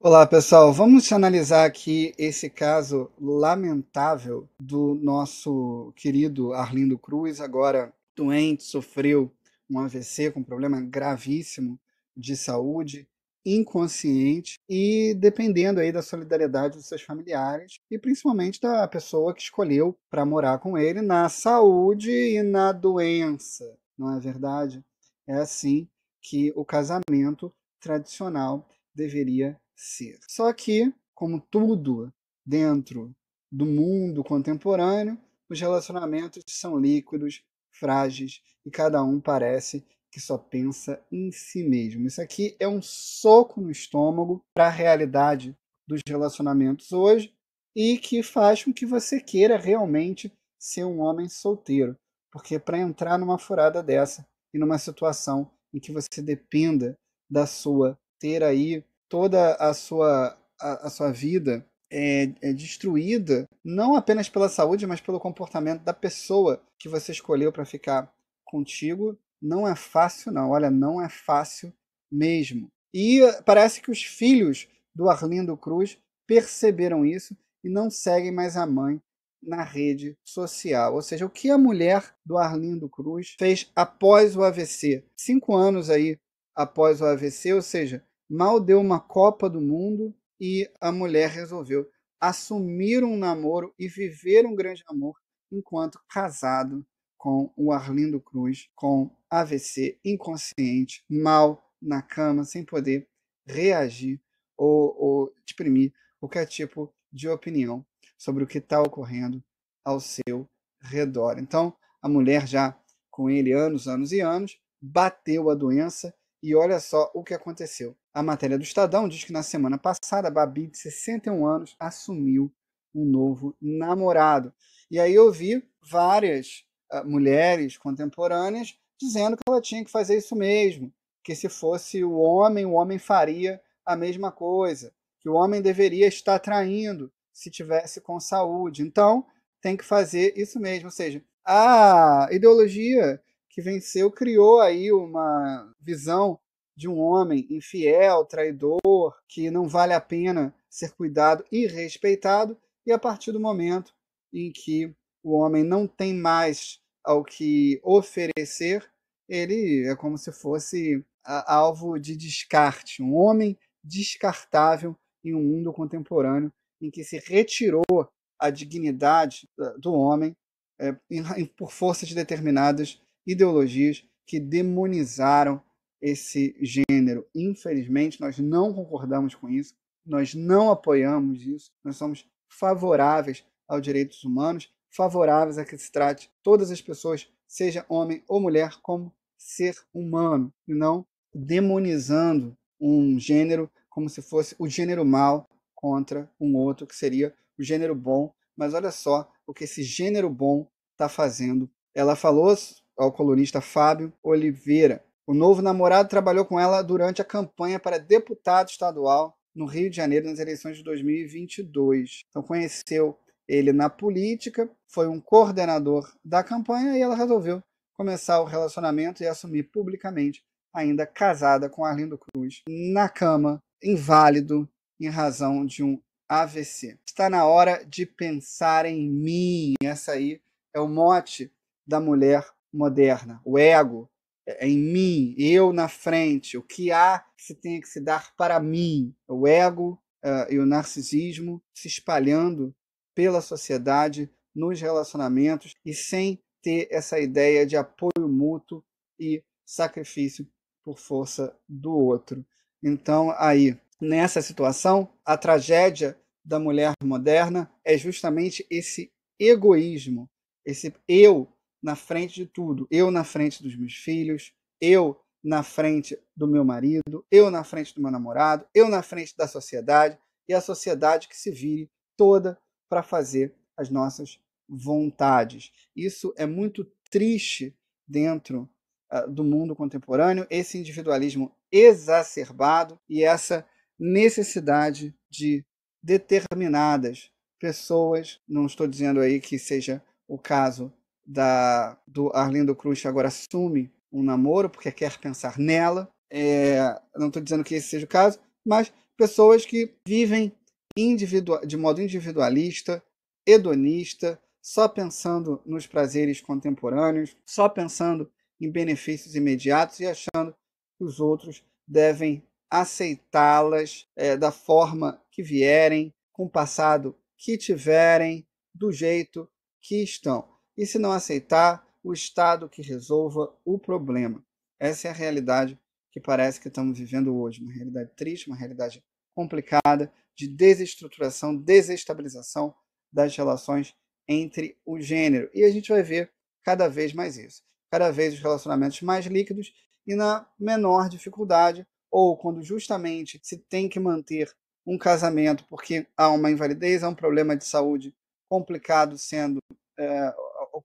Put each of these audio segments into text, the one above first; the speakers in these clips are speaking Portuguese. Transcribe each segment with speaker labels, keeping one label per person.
Speaker 1: Olá, pessoal. Vamos analisar aqui esse caso lamentável do nosso querido Arlindo Cruz, agora doente, sofreu um AVC com um problema gravíssimo de saúde, inconsciente e dependendo aí da solidariedade dos seus familiares e principalmente da pessoa que escolheu para morar com ele na saúde e na doença, não é verdade? É assim que o casamento tradicional deveria ser. Só que, como tudo dentro do mundo contemporâneo, os relacionamentos são líquidos, frágeis e cada um parece que só pensa em si mesmo. Isso aqui é um soco no estômago para a realidade dos relacionamentos hoje e que faz com que você queira realmente ser um homem solteiro, porque para entrar numa furada dessa e numa situação em que você dependa da sua ter aí toda a sua, a, a sua vida é, é, destruída, não apenas pela saúde, mas pelo comportamento da pessoa que você escolheu para ficar contigo. Não é fácil, não. Olha, não é fácil mesmo. E eh, parece que os filhos do Arlindo Cruz perceberam isso e não seguem mais a mãe na rede social. Ou seja, o que a mulher do Arlindo Cruz fez após o AVC, cinco anos aí após o AVC, ou seja, mal deu uma Copa do Mundo e a mulher resolveu assumir um namoro e viver um grande amor enquanto casado com o Arlindo Cruz, com AVC inconsciente, mal na cama, sem poder reagir ou, ou exprimir qualquer tipo de opinião sobre o que está ocorrendo ao seu redor. Então, a mulher já com ele anos, anos e anos, bateu a doença e olha só o que aconteceu. A matéria do Estadão diz que na semana passada, a Babi, de 61 anos, assumiu um novo namorado. E aí eu vi várias uh, mulheres contemporâneas dizendo que ela tinha que fazer isso mesmo, que se fosse o homem, o homem faria a mesma coisa, que o homem deveria estar traindo se tivesse com saúde. Então, tem que fazer isso mesmo, ou seja, a ideologia que venceu criou aí uma visão de um homem infiel, traidor, que não vale a pena ser cuidado e respeitado, e a partir do momento em que o homem não tem mais ao que oferecer, ele é como se fosse alvo de descarte, um homem descartável em um mundo contemporâneo em que se retirou a dignidade eh, do homem é, por forças determinadas ideologias que demonizaram esse gênero. Infelizmente, nós não concordamos com isso, nós não apoiamos isso, nós somos favoráveis aos direitos humanos, favoráveis a que se trate todas as pessoas, seja homem ou mulher, como ser humano, e não demonizando um gênero como se fosse o gênero mal contra um outro, que seria o gênero bom. Mas olha só o que esse gênero bom está fazendo. Ela falou ao colunista Fábio Oliveira. O novo namorado trabalhou com ela durante a campanha para deputado estadual no Rio de Janeiro nas eleições de 2022. Então conheceu ele na política, foi um coordenador da campanha e ela resolveu começar o relacionamento e assumir publicamente, ainda casada com Arlindo Cruz, na cama, inválido em razão de um AVC. Está na hora de pensar em mim. Essa aí é o mote da mulher moderna, o ego é, é em mim, eu na frente, o que há que se tenha que se dar para mim, é o ego uh, e o narcisismo se espalhando pela sociedade, nos relacionamentos e sem ter essa ideia de apoio mútuo e sacrifício por força do outro. Então, aí, nessa situação, a tragédia da mulher moderna é justamente esse egoísmo, esse eu na frente de tudo. Eu na frente dos meus filhos, eu na frente do meu marido, eu na frente do meu namorado, eu na frente da sociedade e a sociedade que se vire toda para fazer as nossas vontades. Isso é muito triste dentro uh, do mundo contemporâneo, esse individualismo exacerbado e essa necessidade de determinadas pessoas, não estou dizendo aí que seja o caso da, do Arlindo Cruz agora assume um namoro porque quer pensar nela. É, não estou dizendo que esse seja o caso, mas pessoas que vivem de modo individualista, hedonista, só pensando nos prazeres contemporâneos, só pensando em benefícios imediatos e achando que os outros devem aceitá-las é, da forma que vierem, com o passado que tiverem, do jeito que estão e, se não aceitar, o Estado que resolva o problema. Essa é a realidade que parece que estamos vivendo hoje, uma realidade triste, uma realidade complicada de desestruturação, desestabilização das relações entre o gênero. E a gente vai ver cada vez mais isso. Cada vez os relacionamentos mais líquidos e na menor dificuldade, ou quando justamente se tem que manter um casamento porque há uma invalidez, há um problema de saúde complicado sendo é,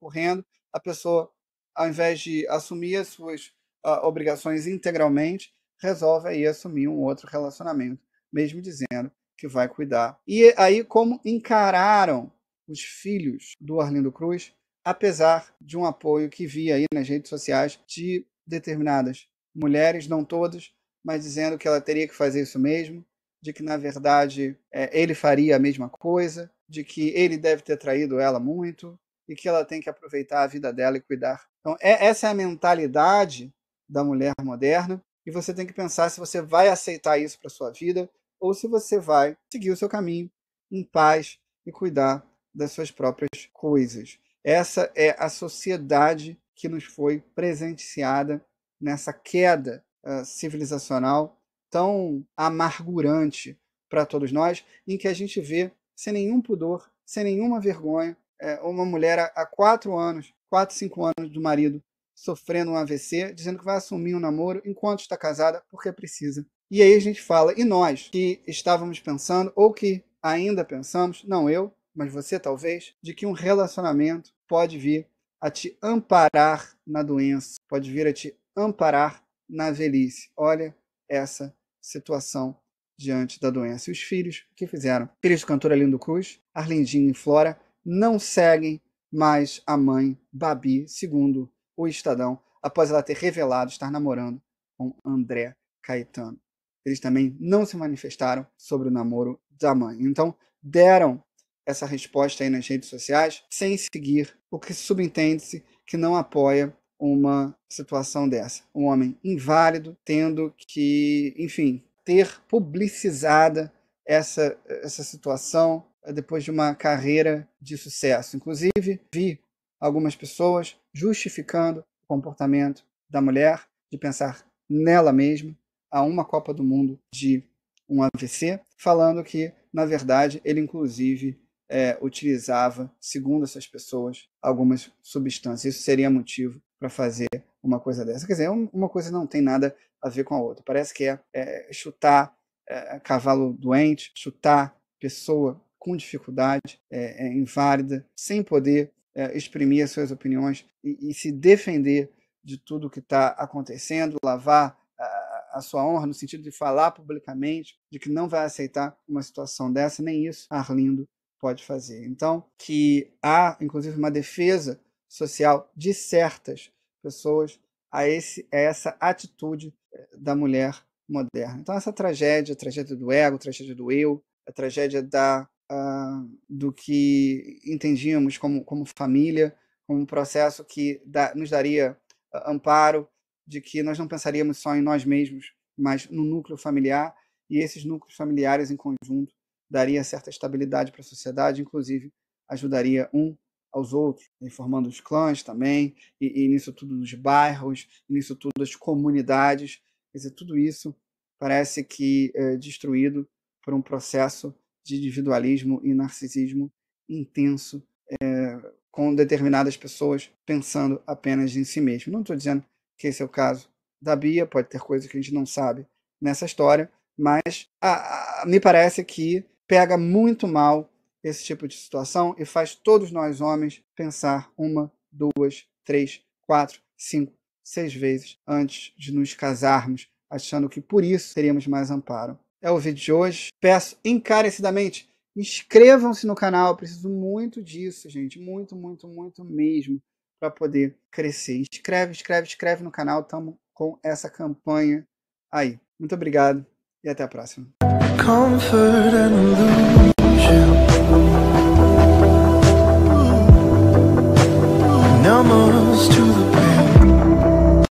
Speaker 1: ocorrendo, a pessoa, ao invés de assumir as suas uh, obrigações integralmente, resolve aí assumir um outro relacionamento, mesmo dizendo que vai cuidar. E aí, como encararam os filhos do Arlindo Cruz, apesar de um apoio que via aí nas redes sociais de determinadas mulheres, não todas, mas dizendo que ela teria que fazer isso mesmo, de que na verdade é, ele faria a mesma coisa, de que ele deve ter traído ela muito, e que ela tem que aproveitar a vida dela e cuidar. Então, é, essa é a mentalidade da mulher moderna e você tem que pensar se você vai aceitar isso para sua vida ou se você vai seguir o seu caminho em paz e cuidar das suas próprias coisas. Essa é a sociedade que nos foi presenciada nessa queda uh, civilizacional tão amargurante para todos nós, em que a gente vê sem nenhum pudor, sem nenhuma vergonha, é, uma mulher há quatro anos, quatro, cinco anos do marido, sofrendo um AVC, dizendo que vai assumir um namoro enquanto está casada, porque precisa. E aí a gente fala, e nós que estávamos pensando, ou que ainda pensamos, não eu, mas você talvez, de que um relacionamento pode vir a te amparar na doença, pode vir a te amparar na velhice. Olha essa situação diante da doença. E os filhos, o que fizeram? Filhos do cantor Alindo Cruz, Arlindinho e Flora, não seguem mais a mãe Babi, segundo o Estadão, após ela ter revelado estar namorando com André Caetano. Eles também não se manifestaram sobre o namoro da mãe. Então, deram essa resposta aí nas redes sociais sem seguir o que subentende-se que não apoia uma situação dessa. Um homem inválido tendo que, enfim, ter publicizada essa, essa situação depois de uma carreira de sucesso. Inclusive, vi algumas pessoas justificando o comportamento da mulher de pensar nela mesma a uma Copa do Mundo de um AVC, falando que, na verdade, ele inclusive é, utilizava, segundo essas pessoas, algumas substâncias. Isso seria motivo para fazer uma coisa dessa. Quer dizer, uma coisa não tem nada a ver com a outra. Parece que é, é chutar é, cavalo doente, chutar pessoa com dificuldade, é, é inválida, sem poder é, exprimir as suas opiniões e, e, se defender de tudo que está acontecendo, lavar a, a, sua honra no sentido de falar publicamente de que não vai aceitar uma situação dessa, nem isso Arlindo pode fazer. Então, que há, inclusive, uma defesa social de certas pessoas a, esse, a essa atitude é, da mulher moderna. Então, essa tragédia, a tragédia do ego, a tragédia do eu, a tragédia da ah, do que entendíamos como, como família, como um processo que nos daria uh, amparo, de que nós não pensaríamos só em nós mesmos, mas no núcleo familiar, e esses núcleos familiares em conjunto daria certa estabilidade para a sociedade, inclusive ajudaria um aos outros, formando os clãs também, e, e nisso tudo dos bairros, nisso tudo das comunidades, quer dizer, tudo isso parece que é destruído por um processo de individualismo e narcisismo intenso é, com determinadas pessoas pensando apenas em si mesmo. Não estou dizendo que esse é o caso da Bia, pode ter coisa que a gente não sabe nessa história, mas a, a, me parece que pega muito mal esse tipo de situação e faz todos nós homens pensar uma, duas, três, quatro, cinco, seis vezes antes de nos casarmos, achando que por isso teríamos mais amparo é o vídeo de hoje. Peço encarecidamente, inscrevam-se no canal. Eu preciso muito disso, gente. Muito, muito, muito mesmo para poder crescer. Inscreve, inscreve, inscreve no canal. Estamos com essa campanha aí. Muito obrigado e até a próxima.